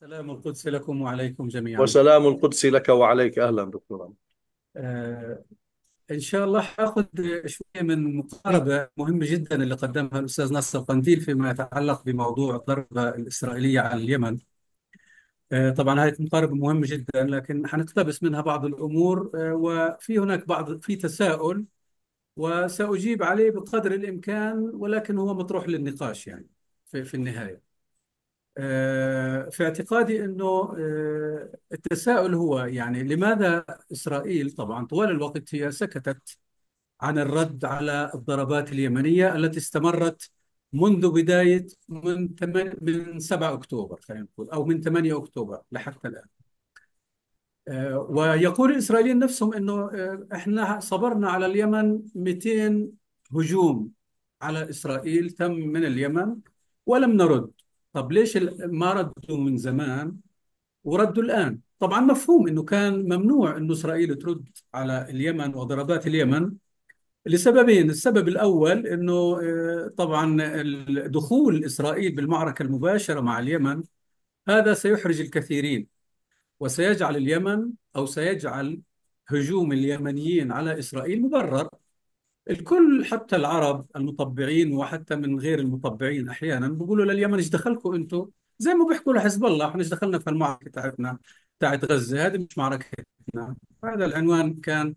سلام القدس لكم وعليكم جميعا وسلام القدس لك وعليك أهلا دكتور آه إن شاء الله حأخذ شوية من مقاربة مهمة جدا اللي قدمها الأستاذ ناصر قنديل فيما يتعلق بموضوع الضربة الإسرائيلية على اليمن آه، طبعا هذه المقاربه مهمة جدا لكن حنقتبس منها بعض الأمور آه، وفي هناك بعض في تساؤل وسأجيب عليه بقدر الإمكان ولكن هو مطروح للنقاش يعني في, في النهاية آه، في اعتقادي انه آه، التساؤل هو يعني لماذا اسرائيل طبعا طوال الوقت هي سكتت عن الرد على الضربات اليمنيه التي استمرت منذ بدايه من من 7 اكتوبر خلينا نقول او من 8 اكتوبر لحتى الان. آه، ويقول الاسرائيليين نفسهم انه احنا صبرنا على اليمن 200 هجوم على اسرائيل تم من اليمن ولم نرد طب ليش ما ردوا من زمان وردوا الآن طبعا مفهوم أنه كان ممنوع أن إسرائيل ترد على اليمن وضربات اليمن لسببين السبب الأول أنه آه، طبعا دخول إسرائيل بالمعركة المباشرة مع اليمن هذا سيحرج الكثيرين وسيجعل اليمن أو سيجعل هجوم اليمنيين على إسرائيل مبرر الكل حتى العرب المطبعين وحتى من غير المطبعين احيانا بيقولوا لليمن ايش دخلكم انتم؟ زي ما بيحكوا لحزب الله احنا ايش دخلنا في المعركه تاعتنا تاعت غزه هذه مش معركتنا هذا العنوان كان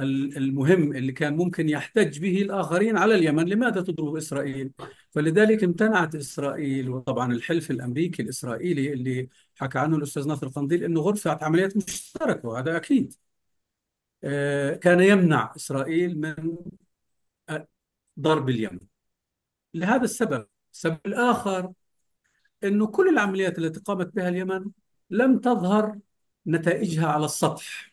المهم اللي كان ممكن يحتج به الاخرين على اليمن لماذا تضرب اسرائيل؟ فلذلك امتنعت اسرائيل وطبعا الحلف الامريكي الاسرائيلي اللي حكى عنه الاستاذ ناصر القنديل انه غرفه عمليات مشتركه وهذا اكيد. آه، كان يمنع اسرائيل من ضرب اليمن لهذا السبب السبب الآخر أنه كل العمليات التي قامت بها اليمن لم تظهر نتائجها على السطح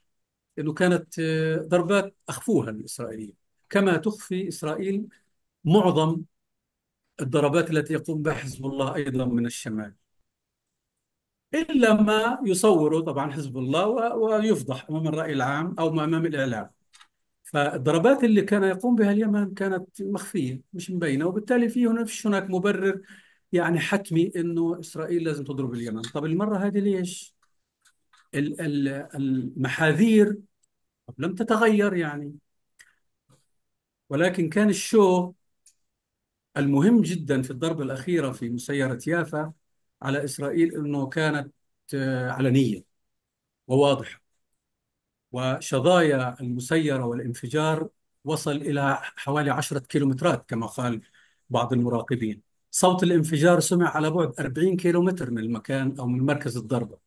أنه كانت آه، ضربات أخفوها الإسرائيليين كما تخفي إسرائيل معظم الضربات التي يقوم بها حزب الله أيضا من الشمال إلا ما يصوره طبعا حزب الله ويفضح أمام الرأي العام أو أمام الإعلام فالضربات اللي كان يقوم بها اليمن كانت مخفية مش مبينة وبالتالي في هنا فيش هناك مبرر يعني حتمي انه اسرائيل لازم تضرب اليمن طب المرة هذه ليش المحاذير لم تتغير يعني ولكن كان الشو المهم جدا في الضربة الأخيرة في مسيرة يافا على إسرائيل أنه كانت آه، علنية وواضحة وشظايا المسيرة والانفجار وصل إلى حوالي عشرة كيلومترات كما قال بعض المراقبين صوت الانفجار سمع على بعد 40 كيلومتر من المكان أو من مركز الضربة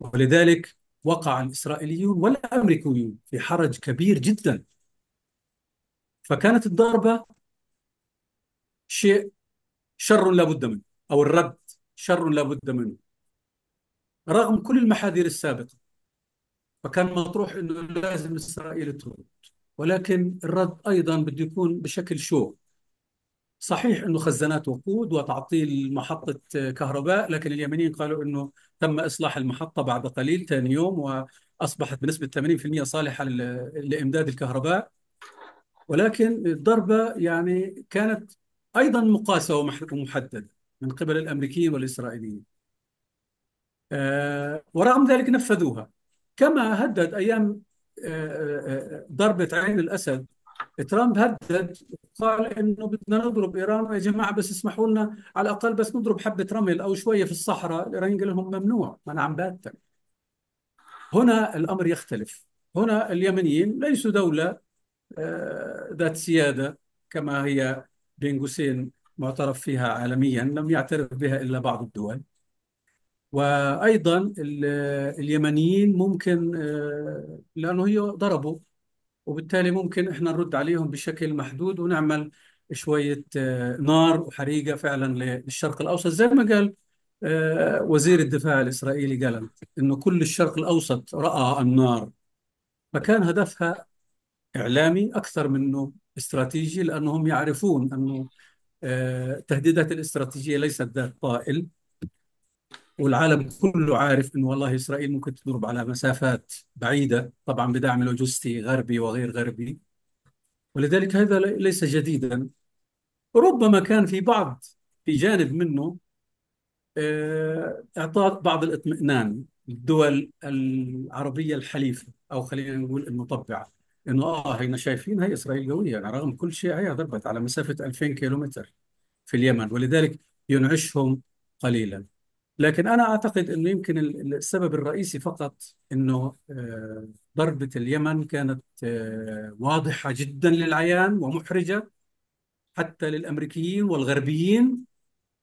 ولذلك وقع الإسرائيليون والأمريكيون في حرج كبير جدا فكانت الضربة شيء شر لابد منه أو الرد شر لابد منه رغم كل المحاذير السابقة فكان مطروح انه لازم اسرائيل ترد ولكن الرد ايضا بده يكون بشكل شو صحيح انه خزانات وقود وتعطيل محطه كهرباء لكن اليمنيين قالوا انه تم اصلاح المحطه بعد قليل ثاني يوم واصبحت بنسبه 80% صالحه لامداد الكهرباء ولكن الضربه يعني كانت ايضا مقاسه ومحدده من قبل الامريكيين والاسرائيليين آه، ورغم ذلك نفذوها كما هدد ايام آه، آه، آه، ضربه عين الاسد ترامب هدد قال انه بدنا نضرب ايران يا جماعه بس اسمحوا لنا على الاقل بس نضرب حبه رمل او شويه في الصحراء الايرانيين قال لهم ممنوع ما انا عم باتك هنا الامر يختلف هنا اليمنيين ليسوا دوله ذات سياده كما هي بين قوسين معترف فيها عالميا لم يعترف بها الا بعض الدول وايضا اليمنيين ممكن آه، لانه هي ضربوا وبالتالي ممكن احنا نرد عليهم بشكل محدود ونعمل شويه آه، نار وحريقه فعلا للشرق الاوسط زي ما قال آه، وزير الدفاع الاسرائيلي قال انه كل الشرق الاوسط راى النار فكان هدفها اعلامي اكثر منه استراتيجي لانهم يعرفون انه التهديدات الاستراتيجيه ليست ذات طائل والعالم كله عارف انه والله اسرائيل ممكن تضرب على مسافات بعيده طبعا بدعم لوجستي غربي وغير غربي ولذلك هذا ليس جديدا ربما كان في بعض في جانب منه آه، اعطاء بعض الاطمئنان للدول العربيه الحليفه او خلينا نقول المطبعه انه اه هينا شايفين هي اسرائيل قويه يعني رغم كل شيء هي ضربت على مسافه 2000 كيلومتر في اليمن ولذلك ينعشهم قليلا لكن انا اعتقد انه يمكن السبب الرئيسي فقط انه آه، ضربه اليمن كانت آه، واضحه جدا للعيان ومحرجه حتى للامريكيين والغربيين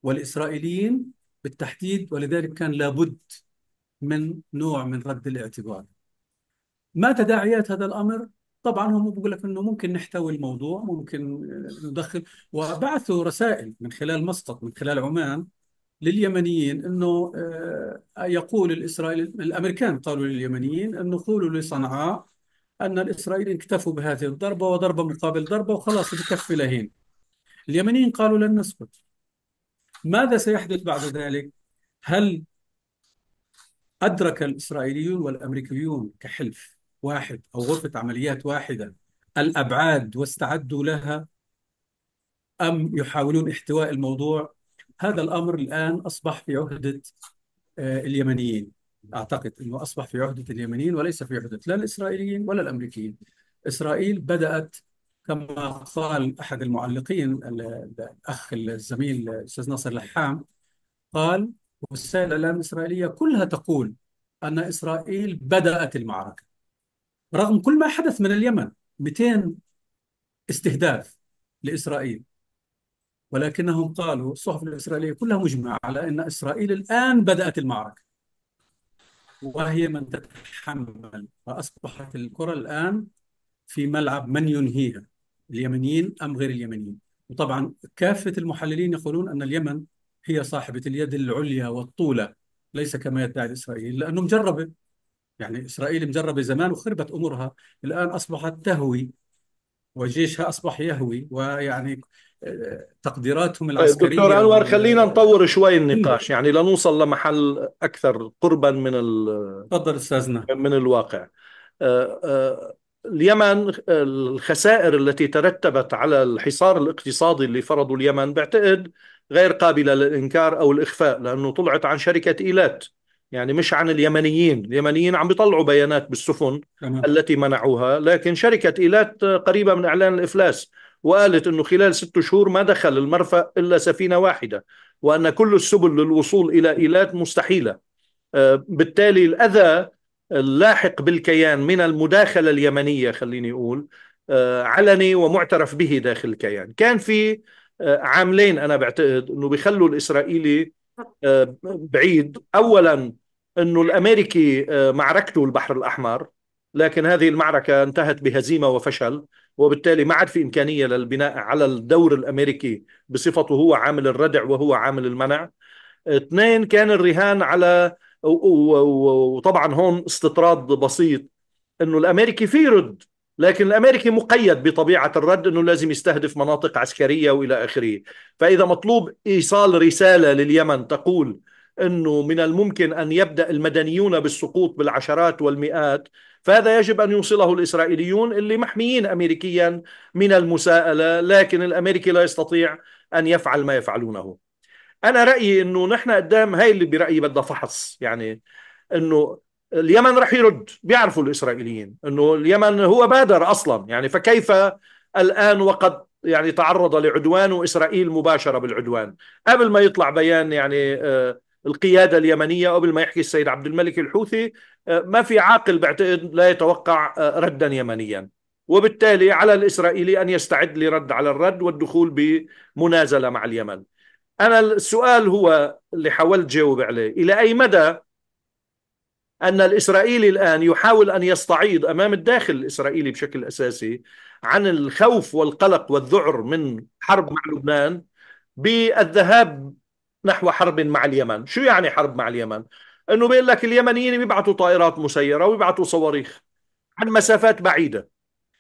والاسرائيليين بالتحديد ولذلك كان لابد من نوع من رد الاعتبار. ما تداعيات هذا الامر؟ طبعا هم بيقول لك انه ممكن نحتوي الموضوع ممكن آه، ندخل وبعثوا رسائل من خلال مسقط من خلال عمان لليمنيين انه آه، يقول الاسرائيل الامريكان قالوا لليمنيين انه قولوا لصنعاء ان الاسرائيليين اكتفوا بهذه الضربه وضربه مقابل ضربه وخلاص بكفي لهين. اليمنيين قالوا لن نسكت. ماذا سيحدث بعد ذلك؟ هل ادرك الاسرائيليون والامريكيون كحلف واحد او غرفه عمليات واحده الابعاد واستعدوا لها ام يحاولون احتواء الموضوع هذا الامر الان اصبح في عهده آه، اليمنيين اعتقد انه اصبح في عهده اليمنيين وليس في عهده لا الاسرائيليين ولا الامريكيين. اسرائيل بدات كما قال احد المعلقين الاخ الزميل الاستاذ ناصر لحام قال وسائل الاعلام الاسرائيليه كلها تقول ان اسرائيل بدات المعركه رغم كل ما حدث من اليمن 200 استهداف لاسرائيل ولكنهم قالوا الصحف الإسرائيلية كلها مجمعة على أن إسرائيل الآن بدأت المعركة وهي من تتحمل فأصبحت الكرة الآن في ملعب من ينهيها اليمنيين أم غير اليمنيين وطبعا كافة المحللين يقولون أن اليمن هي صاحبة اليد العليا والطولة ليس كما يدعي إسرائيل لأنه مجربة يعني إسرائيل مجربة زمان وخربت أمورها الآن أصبحت تهوي وجيشها أصبح يهوي ويعني تقديراتهم طيب، العسكريه دكتور انور خلينا نطور شوي النقاش يعني لنوصل لمحل اكثر قربا من ال... تفضل استاذنا من الواقع آه، آه، اليمن الخسائر التي ترتبت على الحصار الاقتصادي اللي فرضه اليمن بعتقد غير قابله للانكار او الاخفاء لانه طلعت عن شركه ايلات يعني مش عن اليمنيين اليمنيين عم بيطلعوا بيانات بالسفن تمام. التي منعوها لكن شركة إيلات قريبة من إعلان الإفلاس وقالت أنه خلال ست شهور ما دخل المرفأ إلا سفينة واحدة وأن كل السبل للوصول إلى إيلات مستحيلة آه، بالتالي الأذى اللاحق بالكيان من المداخلة اليمنية خليني أقول آه، علني ومعترف به داخل الكيان كان في آه، عاملين أنا بعتقد أنه بيخلوا الإسرائيلي بعيد أولا أنه الأمريكي معركته البحر الأحمر لكن هذه المعركة انتهت بهزيمة وفشل وبالتالي ما عاد في إمكانية للبناء على الدور الأمريكي بصفته هو عامل الردع وهو عامل المنع اثنين كان الرهان على وطبعا هون استطراد بسيط انه الامريكي في رد لكن الامريكي مقيد بطبيعه الرد انه لازم يستهدف مناطق عسكريه والى اخره، فاذا مطلوب ايصال رساله لليمن تقول انه من الممكن ان يبدا المدنيون بالسقوط بالعشرات والمئات فهذا يجب أن يوصله الإسرائيليون اللي محميين أمريكيا من المساءلة لكن الأمريكي لا يستطيع أن يفعل ما يفعلونه أنا رأيي أنه نحن قدام هاي اللي برأيي بدها فحص يعني أنه اليمن رح يرد بيعرفوا الإسرائيليين أنه اليمن هو بادر أصلا يعني فكيف الآن وقد يعني تعرض لعدوان وإسرائيل مباشرة بالعدوان قبل ما يطلع بيان يعني آه القياده اليمنيه قبل ما يحكي السيد عبد الملك الحوثي آه، ما في عاقل بعتقد لا يتوقع آه، ردا يمنيا وبالتالي على الاسرائيلي ان يستعد لرد على الرد والدخول بمنازله مع اليمن. انا السؤال هو اللي حاولت جاوب عليه، الى اي مدى ان الاسرائيلي الان يحاول ان يستعيض امام الداخل الاسرائيلي بشكل اساسي عن الخوف والقلق والذعر من حرب مع لبنان بالذهاب نحو حرب مع اليمن شو يعني حرب مع اليمن انه بيقول لك اليمنيين بيبعثوا طائرات مسيره ويبعثوا صواريخ عن مسافات بعيده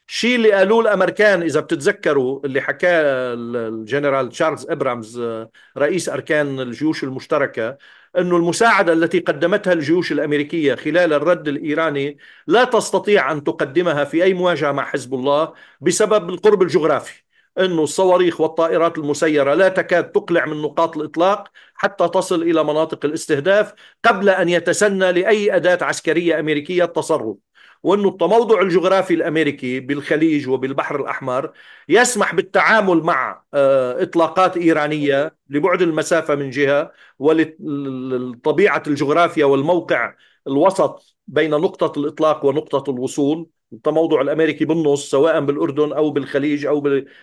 الشيء اللي قالوه الامريكان اذا بتتذكروا اللي حكاه الجنرال تشارلز ابرامز آه، رئيس اركان الجيوش المشتركه انه المساعده التي قدمتها الجيوش الامريكيه خلال الرد الايراني لا تستطيع ان تقدمها في اي مواجهه مع حزب الله بسبب القرب الجغرافي أنه الصواريخ والطائرات المسيرة لا تكاد تقلع من نقاط الإطلاق حتى تصل إلى مناطق الاستهداف قبل أن يتسنى لأي أداة عسكرية أمريكية التصرف وأنه التموضع الجغرافي الأمريكي بالخليج وبالبحر الأحمر يسمح بالتعامل مع آه، إطلاقات إيرانية لبعد المسافة من جهة ولطبيعة الجغرافيا والموقع الوسط بين نقطة الإطلاق ونقطة الوصول التموضع الامريكي بالنص سواء بالاردن او بالخليج او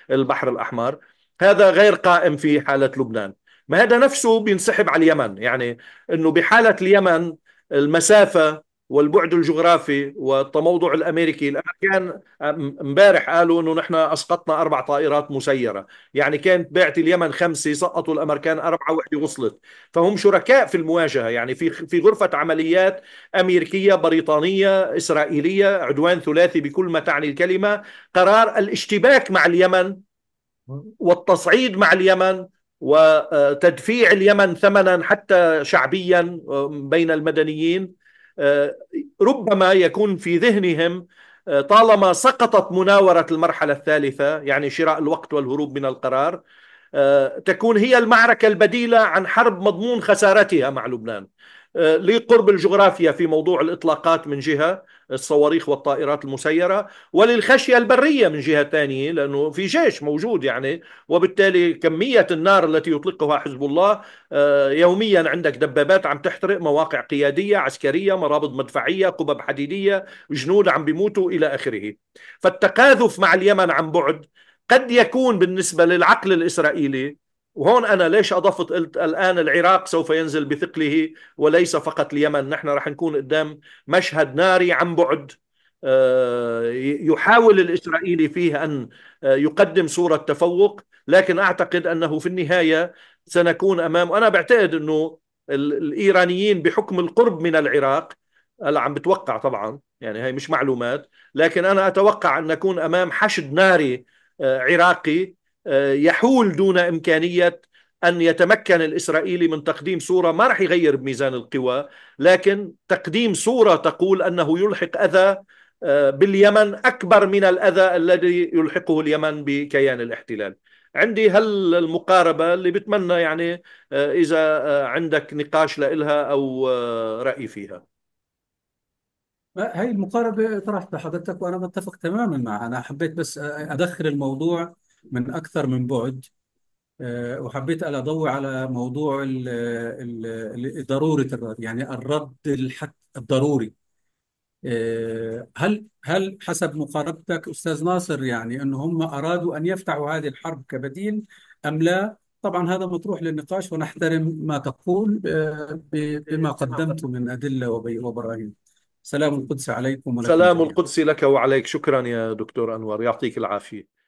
بالبحر الاحمر هذا غير قائم في حاله لبنان ما هذا نفسه بينسحب على اليمن يعني انه بحاله اليمن المسافه والبعد الجغرافي والتموضع الامريكي الامريكان امبارح قالوا انه نحن اسقطنا اربع طائرات مسيره يعني كانت باعت اليمن خمسه سقطوا الامريكان اربعه وحده وصلت فهم شركاء في المواجهه يعني في في غرفه عمليات امريكيه بريطانيه اسرائيليه عدوان ثلاثي بكل ما تعني الكلمه قرار الاشتباك مع اليمن والتصعيد مع اليمن وتدفيع اليمن ثمنا حتى شعبيا بين المدنيين آه، ربما يكون في ذهنهم آه، طالما سقطت مناورة المرحلة الثالثة يعني شراء الوقت والهروب من القرار آه، تكون هي المعركة البديلة عن حرب مضمون خسارتها مع لبنان آه، لقرب الجغرافيا في موضوع الإطلاقات من جهة الصواريخ والطائرات المسيرة وللخشية البرية من جهة ثانية لأنه في جيش موجود يعني وبالتالي كمية النار التي يطلقها حزب الله آه، يوميا عندك دبابات عم تحترق مواقع قيادية عسكرية مرابط مدفعية قبب حديدية جنود عم بيموتوا إلى آخره فالتقاذف مع اليمن عن بعد قد يكون بالنسبة للعقل الإسرائيلي وهون انا ليش اضفت قلت الان العراق سوف ينزل بثقله وليس فقط اليمن نحن رح نكون قدام مشهد ناري عن بعد آه، يحاول الاسرائيلي فيه ان آه، يقدم صوره تفوق لكن اعتقد انه في النهايه سنكون امام انا بعتقد انه الايرانيين بحكم القرب من العراق هلا عم بتوقع طبعا يعني هي مش معلومات لكن انا اتوقع ان نكون امام حشد ناري آه، عراقي يحول دون إمكانية أن يتمكن الإسرائيلي من تقديم صورة ما رح يغير بميزان القوى لكن تقديم صورة تقول أنه يلحق أذى آه، باليمن أكبر من الأذى الذي يلحقه اليمن بكيان الاحتلال عندي هل المقاربة اللي بتمنى يعني آه، إذا آه، عندك نقاش لإلها أو رأي فيها هاي المقاربة طرحتها حضرتك وأنا بتفق تماما معها أنا حبيت بس أدخل الموضوع من اكثر من بعد آه، وحبيت أن أضوي على موضوع ضرورة الرد يعني الرد الضروري آه، هل هل حسب مقاربتك أستاذ ناصر يعني أن هم أرادوا أن يفتحوا هذه الحرب كبديل أم لا طبعا هذا مطروح للنقاش ونحترم ما تقول آه، بما قدمت من أدلة وبراهين سلام القدس عليكم سلام القدس لك وعليك شكرا يا دكتور أنور يعطيك العافية